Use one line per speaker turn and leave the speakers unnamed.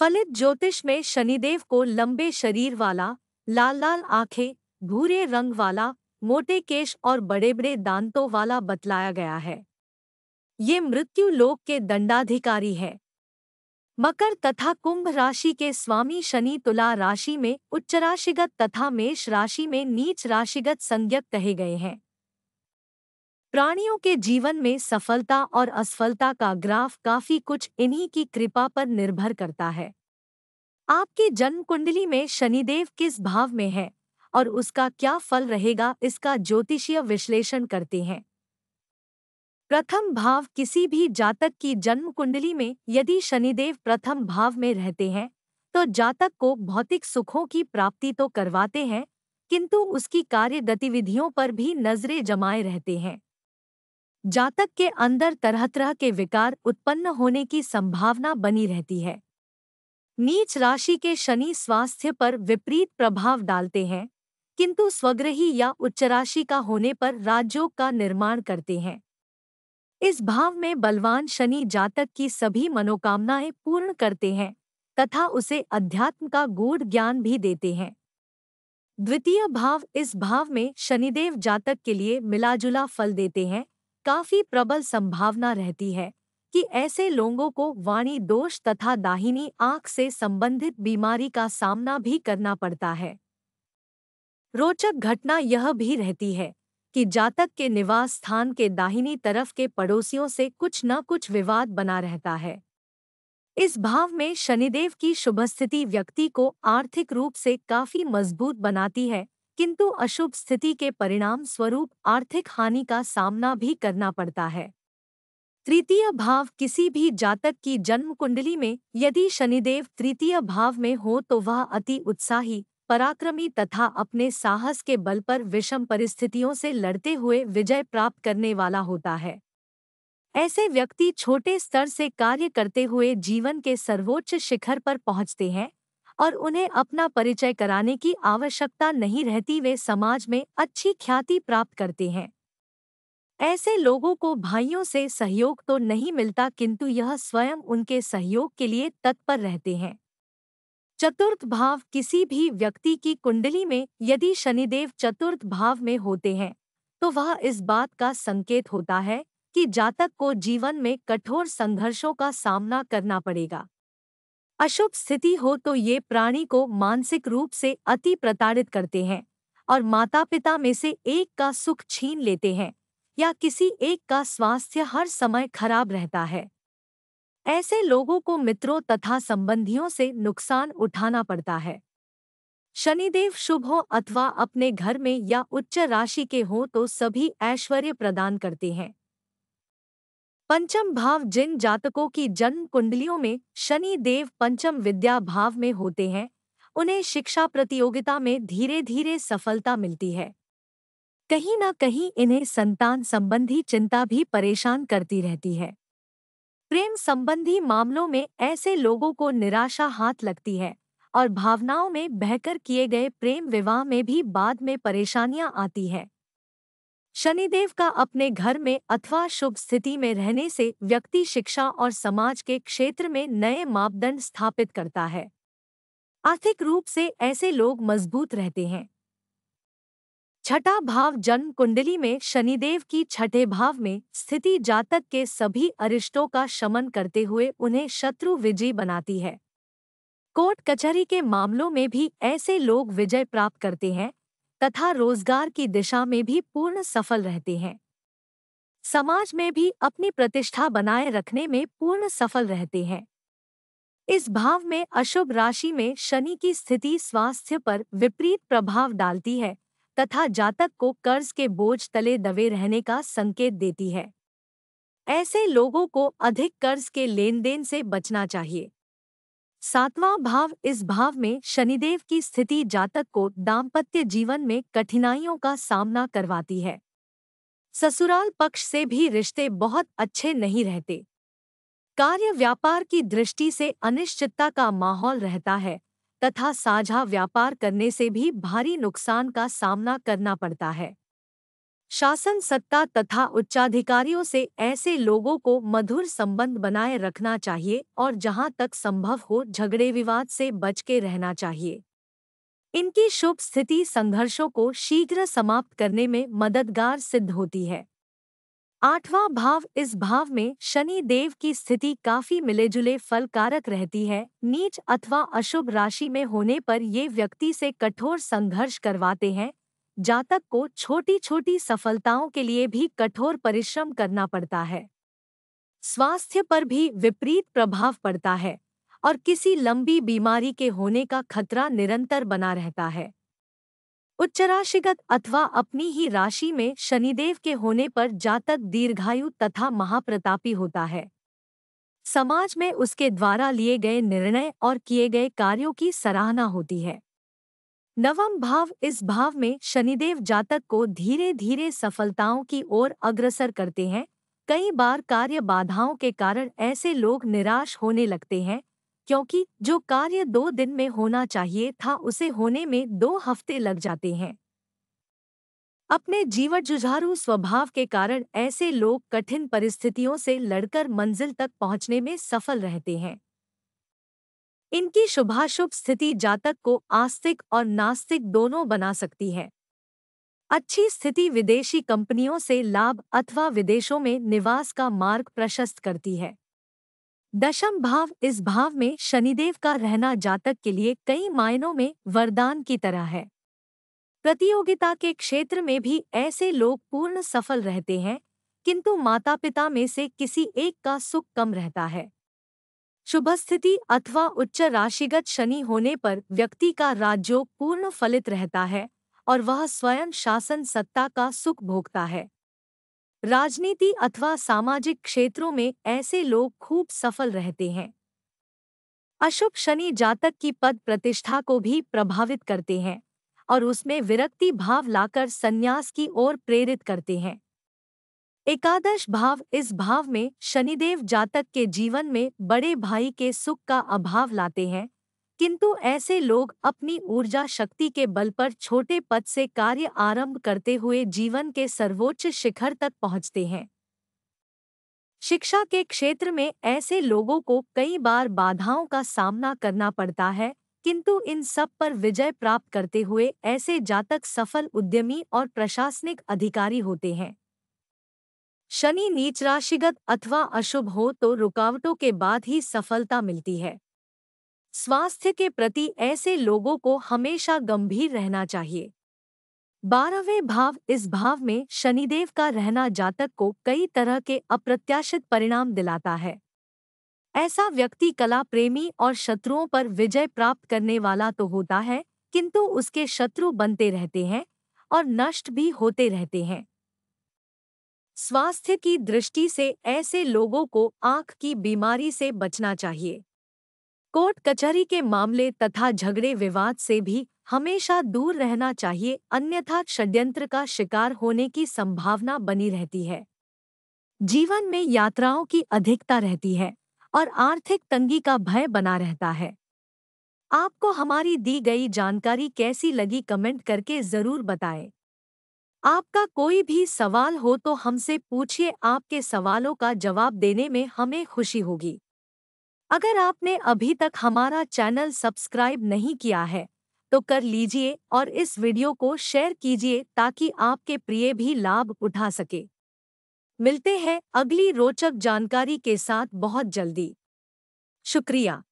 फलित ज्योतिष में शनिदेव को लंबे शरीर वाला लाल लाल आंखें भूरे रंग वाला मोटे केश और बड़े बड़े दांतों वाला बतलाया गया है ये मृत्यु लोक के दंडाधिकारी है मकर तथा कुंभ राशि के स्वामी शनि तुला राशि में उच्च राशिगत तथा मेष राशि में नीच राशिगत संज्ञक कहे गए हैं प्राणियों के जीवन में सफलता और असफलता का ग्राफ काफी कुछ इन्हीं की कृपा पर निर्भर करता है आपकी जन्म कुंडली में शनिदेव किस भाव में है और उसका क्या फल रहेगा इसका ज्योतिषीय विश्लेषण करते हैं प्रथम भाव किसी भी जातक की जन्म कुंडली में यदि शनिदेव प्रथम भाव में रहते हैं तो जातक को भौतिक सुखों की प्राप्ति तो करवाते हैं किंतु उसकी कार्य गतिविधियों पर भी नजरें जमाए रहते हैं जातक के अंदर तरह तरह के विकार उत्पन्न होने की संभावना बनी रहती है नीच राशि के शनि स्वास्थ्य पर विपरीत प्रभाव डालते हैं किंतु स्वग्रही या उच्च राशि का होने पर राज्योग का निर्माण करते हैं इस भाव में बलवान शनि जातक की सभी मनोकामनाएं पूर्ण करते हैं तथा उसे अध्यात्म का गूढ़ ज्ञान भी देते हैं द्वितीय भाव इस भाव में शनिदेव जातक के लिए मिलाजुला फल देते हैं काफी प्रबल संभावना रहती है कि ऐसे लोगों को वाणी दोष तथा दाहिनी आंख से संबंधित बीमारी का सामना भी करना पड़ता है रोचक घटना यह भी रहती है कि जातक के निवास स्थान के दाहिनी तरफ के पड़ोसियों से कुछ न कुछ विवाद बना रहता है इस भाव में शनिदेव की शुभस्थिति व्यक्ति को आर्थिक रूप से काफी मजबूत बनाती है किंतु अशुभ स्थिति के परिणाम स्वरूप आर्थिक हानि का सामना भी करना पड़ता है तृतीय भाव किसी भी जातक की जन्म कुंडली में यदि शनिदेव तृतीय भाव में हो तो वह अति उत्साही पराक्रमी तथा अपने साहस के बल पर विषम परिस्थितियों से लड़ते हुए विजय प्राप्त करने वाला होता है ऐसे व्यक्ति छोटे स्तर से कार्य करते हुए जीवन के सर्वोच्च शिखर पर पहुंचते हैं और उन्हें अपना परिचय कराने की आवश्यकता नहीं रहती वे समाज में अच्छी ख्याति प्राप्त करते हैं ऐसे लोगों को भाइयों से सहयोग तो नहीं मिलता किंतु यह स्वयं उनके सहयोग के लिए तत्पर रहते हैं चतुर्थ भाव किसी भी व्यक्ति की कुंडली में यदि शनिदेव चतुर्थ भाव में होते हैं तो वह इस बात का संकेत होता है कि जातक को जीवन में कठोर संघर्षों का सामना करना पड़ेगा अशुभ स्थिति हो तो ये प्राणी को मानसिक रूप से अति प्रताड़ित करते हैं और माता पिता में से एक का सुख छीन लेते हैं या किसी एक का स्वास्थ्य हर समय खराब रहता है ऐसे लोगों को मित्रों तथा संबंधियों से नुकसान उठाना पड़ता है शनिदेव शुभ हो अथवा अपने घर में या उच्च राशि के हों तो सभी ऐश्वर्य प्रदान करते हैं पंचम भाव जिन जातकों की जन्म कुंडलियों में शनि देव पंचम विद्या भाव में होते हैं उन्हें शिक्षा प्रतियोगिता में धीरे धीरे सफलता मिलती है कहीं ना कहीं इन्हें संतान संबंधी चिंता भी परेशान करती रहती है प्रेम संबंधी मामलों में ऐसे लोगों को निराशा हाथ लगती है और भावनाओं में बहकर किए गए प्रेम विवाह में भी बाद में परेशानियां आती हैं शनिदेव का अपने घर में अथवा शुभ स्थिति में रहने से व्यक्ति शिक्षा और समाज के क्षेत्र में नए मापदंड स्थापित करता है आर्थिक रूप से ऐसे लोग मजबूत रहते हैं छठा भाव जन्म कुंडली में शनिदेव की छठे भाव में स्थिति जातक के सभी अरिष्टों का शमन करते हुए उन्हें शत्रु विजयी बनाती है कोर्ट कचहरी के मामलों में भी ऐसे लोग विजय प्राप्त करते हैं तथा रोजगार की दिशा में भी पूर्ण सफल रहते हैं समाज में भी अपनी प्रतिष्ठा बनाए रखने में पूर्ण सफल रहते हैं इस भाव में अशुभ राशि में शनि की स्थिति स्वास्थ्य पर विपरीत प्रभाव डालती है तथा जातक को कर्ज के बोझ तले दबे रहने का संकेत देती है ऐसे लोगों को अधिक कर्ज के लेन देन से बचना चाहिए सातवां भाव इस भाव में शनिदेव की स्थिति जातक को दाम्पत्य जीवन में कठिनाइयों का सामना करवाती है ससुराल पक्ष से भी रिश्ते बहुत अच्छे नहीं रहते कार्य व्यापार की दृष्टि से अनिश्चितता का माहौल रहता है तथा साझा व्यापार करने से भी भारी नुकसान का सामना करना पड़ता है शासन सत्ता तथा उच्चाधिकारियों से ऐसे लोगों को मधुर संबंध बनाए रखना चाहिए और जहां तक संभव हो झगड़े विवाद से बच के रहना चाहिए इनकी शुभ स्थिति संघर्षों को शीघ्र समाप्त करने में मददगार सिद्ध होती है आठवां भाव इस भाव में शनि देव की स्थिति काफी मिलेजुले फलकारक रहती है नीच अथवा अशुभ राशि में होने पर ये व्यक्ति से कठोर संघर्ष करवाते हैं जातक को छोटी छोटी सफलताओं के लिए भी कठोर परिश्रम करना पड़ता है स्वास्थ्य पर भी विपरीत प्रभाव पड़ता है और किसी लंबी बीमारी के होने का खतरा निरंतर बना रहता है राशिगत अथवा अपनी ही राशि में शनिदेव के होने पर जातक दीर्घायु तथा महाप्रतापी होता है समाज में उसके द्वारा लिए गए निर्णय और किए गए कार्यों की सराहना होती है नवम भाव इस भाव में शनिदेव जातक को धीरे धीरे सफलताओं की ओर अग्रसर करते हैं कई बार कार्य बाधाओं के कारण ऐसे लोग निराश होने लगते हैं क्योंकि जो कार्य दो दिन में होना चाहिए था उसे होने में दो हफ्ते लग जाते हैं अपने जीवन जुझारू स्वभाव के कारण ऐसे लोग कठिन परिस्थितियों से लड़कर मंजिल तक पहुंचने में सफल रहते हैं इनकी शुभाशुभ स्थिति जातक को आस्तिक और नास्तिक दोनों बना सकती है अच्छी स्थिति विदेशी कंपनियों से लाभ अथवा विदेशों में निवास का मार्ग प्रशस्त करती है दशम भाव इस भाव में शनिदेव का रहना जातक के लिए कई मायनों में वरदान की तरह है प्रतियोगिता के क्षेत्र में भी ऐसे लोग पूर्ण सफल रहते हैं किंतु माता पिता में से किसी एक का सुख कम रहता है शुभ स्थिति अथवा उच्च राशिगत शनि होने पर व्यक्ति का राजयोग पूर्ण फलित रहता है और वह स्वयं शासन सत्ता का सुख भोगता है राजनीति अथवा सामाजिक क्षेत्रों में ऐसे लोग खूब सफल रहते हैं अशुभ शनि जातक की पद प्रतिष्ठा को भी प्रभावित करते हैं और उसमें विरक्ति भाव लाकर संन्यास की ओर प्रेरित करते हैं एकादश भाव इस भाव में शनिदेव जातक के जीवन में बड़े भाई के सुख का अभाव लाते हैं किंतु ऐसे लोग अपनी ऊर्जा शक्ति के बल पर छोटे पद से कार्य आरंभ करते हुए जीवन के सर्वोच्च शिखर तक पहुंचते हैं शिक्षा के क्षेत्र में ऐसे लोगों को कई बार बाधाओं का सामना करना पड़ता है किंतु इन सब पर विजय प्राप्त करते हुए ऐसे जातक सफल उद्यमी और प्रशासनिक अधिकारी होते हैं शनि नीच राशिगत अथवा अशुभ हो तो रुकावटों के बाद ही सफलता मिलती है स्वास्थ्य के प्रति ऐसे लोगों को हमेशा गंभीर रहना चाहिए बारहवें भाव इस भाव में शनिदेव का रहना जातक को कई तरह के अप्रत्याशित परिणाम दिलाता है ऐसा व्यक्ति कला प्रेमी और शत्रुओं पर विजय प्राप्त करने वाला तो होता है किंतु उसके शत्रु बनते रहते हैं और नष्ट भी होते रहते हैं स्वास्थ्य की दृष्टि से ऐसे लोगों को आंख की बीमारी से बचना चाहिए कोर्ट कचहरी के मामले तथा झगड़े विवाद से भी हमेशा दूर रहना चाहिए अन्यथा षड्यंत्र का शिकार होने की संभावना बनी रहती है जीवन में यात्राओं की अधिकता रहती है और आर्थिक तंगी का भय बना रहता है आपको हमारी दी गई जानकारी कैसी लगी कमेंट करके ज़रूर बताएं। आपका कोई भी सवाल हो तो हमसे पूछिए आपके सवालों का जवाब देने में हमें खुशी होगी अगर आपने अभी तक हमारा चैनल सब्सक्राइब नहीं किया है तो कर लीजिए और इस वीडियो को शेयर कीजिए ताकि आपके प्रिय भी लाभ उठा सके मिलते हैं अगली रोचक जानकारी के साथ बहुत जल्दी शुक्रिया